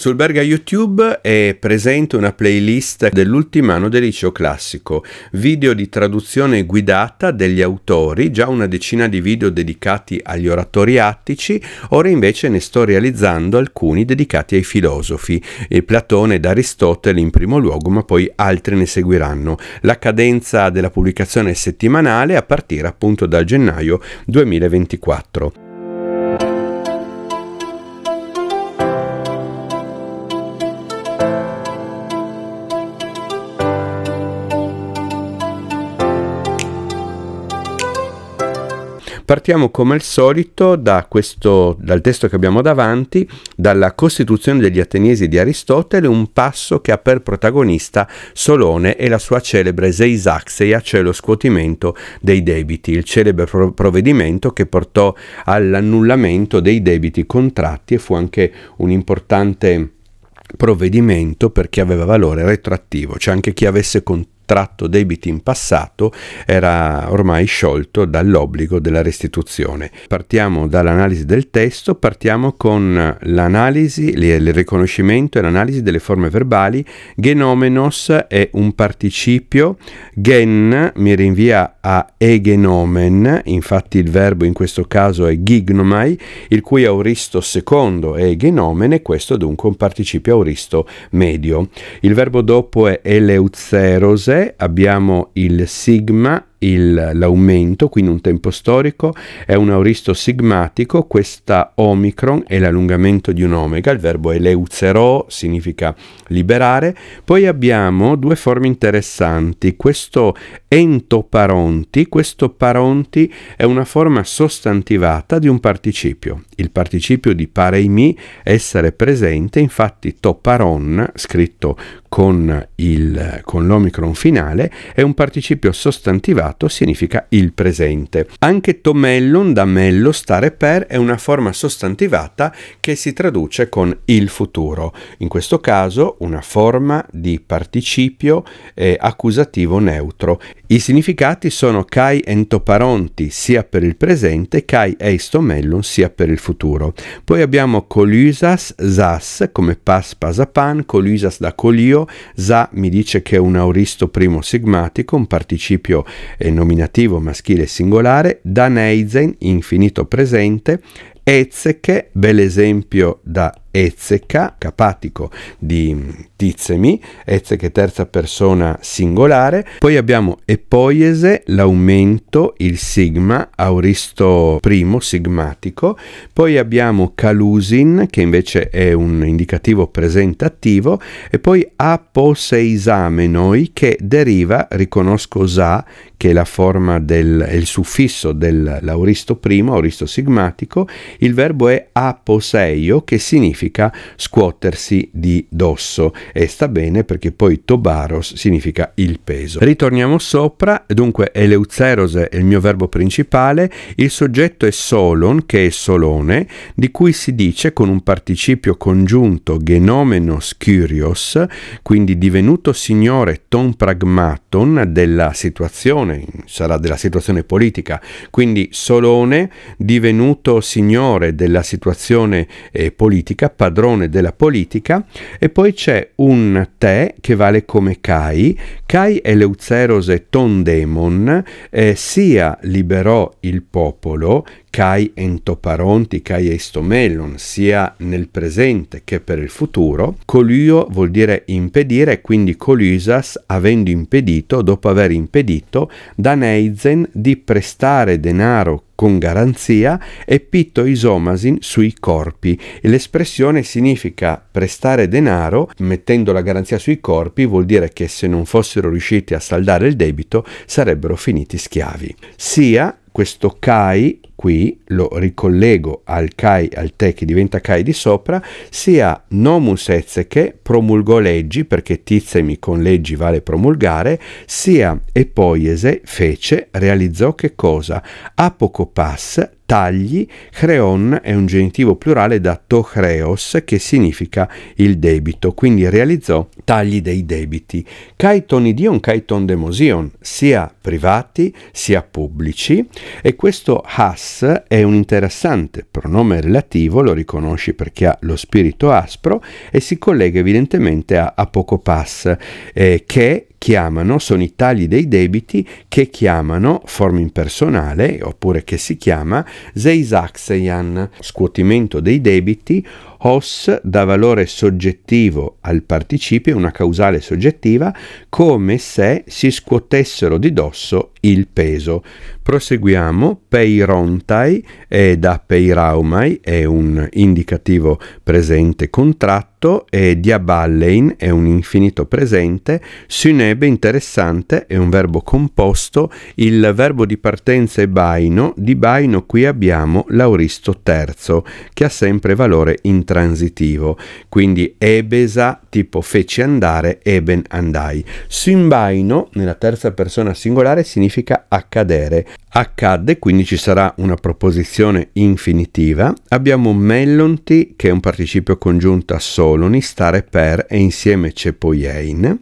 Sul Berga YouTube è presente una playlist dell'ultimo anno del liceo classico, video di traduzione guidata degli autori, già una decina di video dedicati agli oratori attici, ora invece ne sto realizzando alcuni dedicati ai filosofi, Platone ed Aristotele in primo luogo, ma poi altri ne seguiranno. La cadenza della pubblicazione è settimanale a partire appunto da gennaio 2024. Partiamo come al solito da questo, dal testo che abbiamo davanti, dalla Costituzione degli Ateniesi di Aristotele, un passo che ha per protagonista Solone e la sua celebre Seisaxeia, cioè lo scuotimento dei debiti, il celebre provvedimento che portò all'annullamento dei debiti contratti e fu anche un importante provvedimento per chi aveva valore retroattivo, cioè anche chi avesse con- sottratto debiti in passato era ormai sciolto dall'obbligo della restituzione. Partiamo dall'analisi del testo, partiamo con l'analisi, il riconoscimento e l'analisi delle forme verbali. Genomenos è un participio, gen mi rinvia a egenomen, infatti il verbo in questo caso è gignomai, il cui auristo secondo è e questo dunque un participio auristo medio. Il verbo dopo è eleuzerose, abbiamo il sigma il, l'aumento, quindi un tempo storico, è un auristo sigmatico, questa omicron è l'allungamento di un omega, il verbo eleuzerò significa liberare, poi abbiamo due forme interessanti, questo entoparonti, questo paronti è una forma sostantivata di un participio, il participio di pareimi, essere presente, infatti toparon, scritto con, il, con l'omicron finale, è un participio sostantivato passato significa il presente. Anche tomellon da mello stare per è una forma sostantivata che si traduce con il futuro. In questo caso una forma di participio eh, accusativo neutro. I significati sono kai entoparonti sia per il presente, kai eistomellon sia per il futuro. Poi abbiamo colusas, zas come pas pasapan, colusas da colio, za mi dice che è un auristo primo sigmatico, un participio nominativo maschile singolare, Daneizen, infinito presente, Ezeche, bel esempio da Ezzeca, capatico di Tizemi, Ezzeca è terza persona singolare, poi abbiamo Epoiese, l'aumento, il sigma, Auristo primo, sigmatico, poi abbiamo Calusin, che invece è un indicativo presente attivo, e poi Aposeisamenoi, che deriva, riconosco sa, che è la forma del il suffisso dell'Auristo primo, Auristo sigmatico, il verbo è aposeio, che significa significa scuotersi di dosso e sta bene perché poi tobaros significa il peso. Ritorniamo sopra, dunque eleuzeros è il mio verbo principale, il soggetto è solon che è solone, di cui si dice con un participio congiunto genomenos curios, quindi divenuto signore ton pragmaton della situazione, sarà della situazione politica, quindi solone divenuto signore della situazione eh, politica padrone della politica, e poi c'è un te che vale come Cai, Cai Eleuzeros e Tondemon, eh, sia liberò il popolo Kai entoparonti, Kai estomelon, sia nel presente che per il futuro, colio vuol dire impedire, quindi colisas, avendo impedito, dopo aver impedito, Daneizen di prestare denaro con garanzia e pitto isomasin sui corpi. L'espressione significa prestare denaro mettendo la garanzia sui corpi vuol dire che se non fossero riusciti a saldare il debito sarebbero finiti schiavi. Sia questo Kai qui, lo ricollego al Kai, al Te che diventa Kai di sopra, sia nomus ezeche, promulgò leggi, perché tizemi con leggi vale promulgare, sia epoiese, fece, realizzò che cosa? Apocopas, tagli, creon è un genitivo plurale da tochreos che significa il debito, quindi realizzò tagli dei debiti. Caiton idion, caiton demosion, sia privati sia pubblici e questo has As è un interessante pronome relativo, lo riconosci perché ha lo spirito aspro e si collega evidentemente a apocopas, eh, che chiamano, sono i tagli dei debiti che chiamano, forma impersonale, oppure che si chiama Zeisaxeian, scuotimento dei debiti Os dà valore soggettivo al participio, una causale soggettiva, come se si scuotessero di dosso il peso. Proseguiamo, peirontai è da peiraumai è un indicativo presente contratto e diaballein è un infinito presente, synebe interessante è un verbo composto, il verbo di partenza è baino, di baino qui abbiamo l'auristo terzo che ha sempre valore interessante intransitivo, quindi ebesa tipo feci andare, eben andai. Simbaino nella terza persona singolare significa accadere, accadde, quindi ci sarà una proposizione infinitiva. Abbiamo mellonti, che è un participio congiunto a soloni, stare per e insieme c'è poi ein.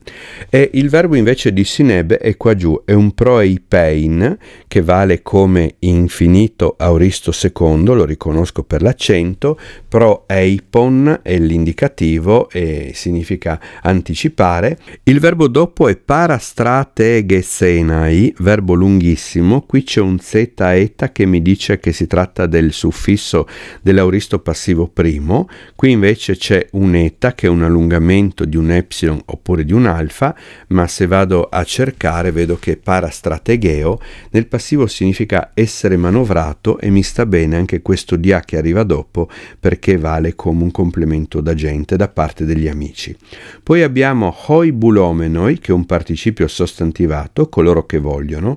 E il verbo invece di sinebe è qua giù, è un proeipein, che vale come infinito auristo secondo, lo riconosco per l'accento, proeipon è l'indicativo e significa anticipare. Il verbo dopo è parastrategesenai, verbo lunghissimo, qui c'è c'è un z eta che mi dice che si tratta del suffisso dell'auristo passivo primo, qui invece c'è un eta che è un allungamento di un epsilon oppure di un alfa, ma se vado a cercare vedo che parastrategheo nel passivo significa essere manovrato e mi sta bene anche questo di A che arriva dopo perché vale come un complemento d'agente da parte degli amici. Poi abbiamo hoi bulomenoi che è un participio sostantivato, coloro che vogliono,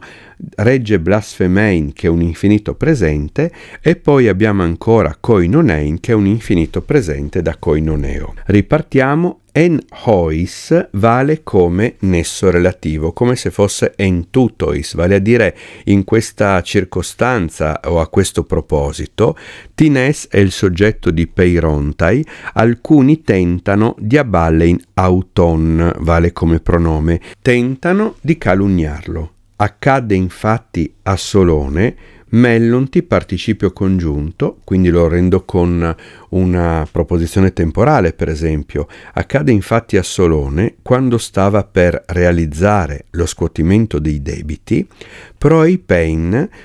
regge blasfemein che è un infinito presente e poi abbiamo ancora koinonein che è un infinito presente da koinoneo. Ripartiamo en hois vale come nesso relativo, come se fosse en tutois, vale a dire in questa circostanza o a questo proposito, tines è il soggetto di peirontai, alcuni tentano di in auton, vale come pronome, tentano di calunniarlo. Accadde infatti a Solone Mellonti participio congiunto, quindi lo rendo con una proposizione temporale, per esempio. Accade infatti a Solone, quando stava per realizzare lo scuotimento dei debiti, proi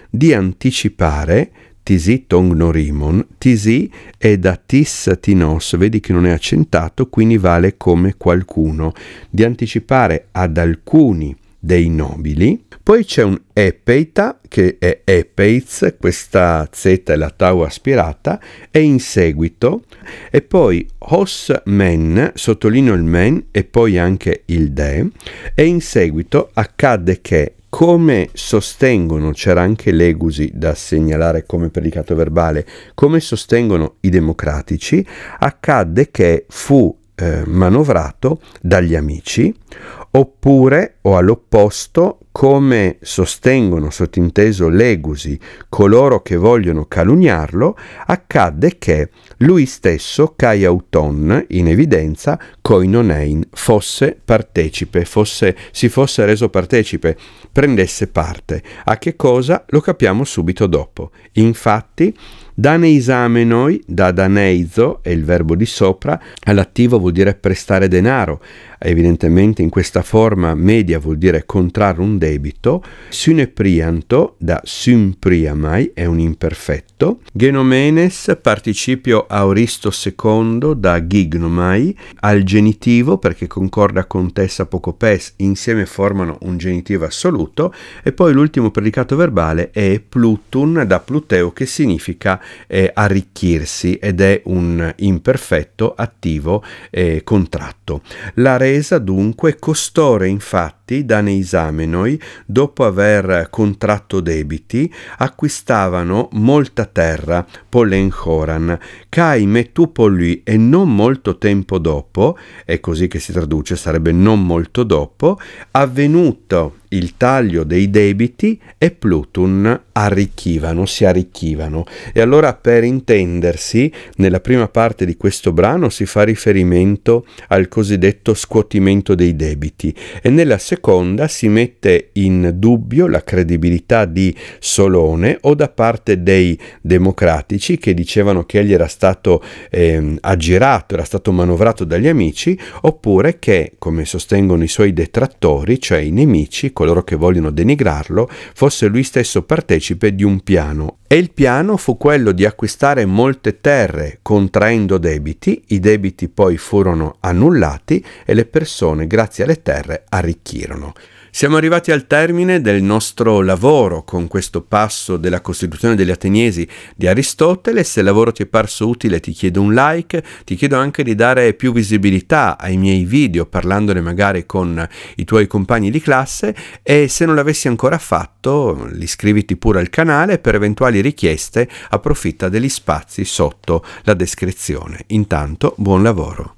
di anticipare tisi tong norimon, tisi è da tis tinos, vedi che non è accentato, quindi vale come qualcuno, di anticipare ad alcuni dei nobili. Poi c'è un Epeita, che è Epeiz, questa Z è la tau aspirata, e in seguito, e poi Hos Men, sottolineo il Men e poi anche il De, e in seguito accade che come sostengono, c'era anche l'Egusi da segnalare come predicato verbale, come sostengono i democratici, accadde che fu eh, manovrato dagli amici, oppure o all'opposto, come sostengono sottinteso Legusi coloro che vogliono calunniarlo, accadde che lui stesso, Cai Auton, in evidenza, Coinonein, fosse partecipe, fosse, si fosse reso partecipe, prendesse parte. A che cosa? Lo capiamo subito dopo. Infatti, Dane esamenoi, da daneizo è il verbo di sopra, all'attivo vuol dire prestare denaro, evidentemente in questa forma media vuol dire contrarre un debito, syneprianto da sympriamai è un imperfetto, genomenes participio auristo secondo da gignomai al genitivo perché concorda con tessa poco pes, insieme formano un genitivo assoluto e poi l'ultimo predicato verbale è plutun da pluteo che significa eh, arricchirsi ed è un imperfetto attivo eh, contratto. La impresa dunque costore infatti infatti da Neisamenoi, dopo aver contratto debiti, acquistavano molta terra, Polenchoran, Cai Metupoli e non molto tempo dopo, è così che si traduce, sarebbe non molto dopo, avvenuto il taglio dei debiti e Plutun arricchivano, si arricchivano. E allora per intendersi, nella prima parte di questo brano si fa riferimento al cosiddetto scuotimento dei debiti e nella seconda seconda si mette in dubbio la credibilità di Solone o da parte dei democratici che dicevano che egli era stato eh, aggirato, era stato manovrato dagli amici, oppure che, come sostengono i suoi detrattori, cioè i nemici, coloro che vogliono denigrarlo, fosse lui stesso partecipe di un piano. E il piano fu quello di acquistare molte terre contraendo debiti, i debiti poi furono annullati e le persone grazie alle terre arricchirono seguirono. Siamo arrivati al termine del nostro lavoro con questo passo della Costituzione degli Ateniesi di Aristotele. Se il lavoro ti è parso utile ti chiedo un like, ti chiedo anche di dare più visibilità ai miei video parlandone magari con i tuoi compagni di classe e se non l'avessi ancora fatto iscriviti pure al canale per eventuali richieste approfitta degli spazi sotto la descrizione. Intanto buon lavoro!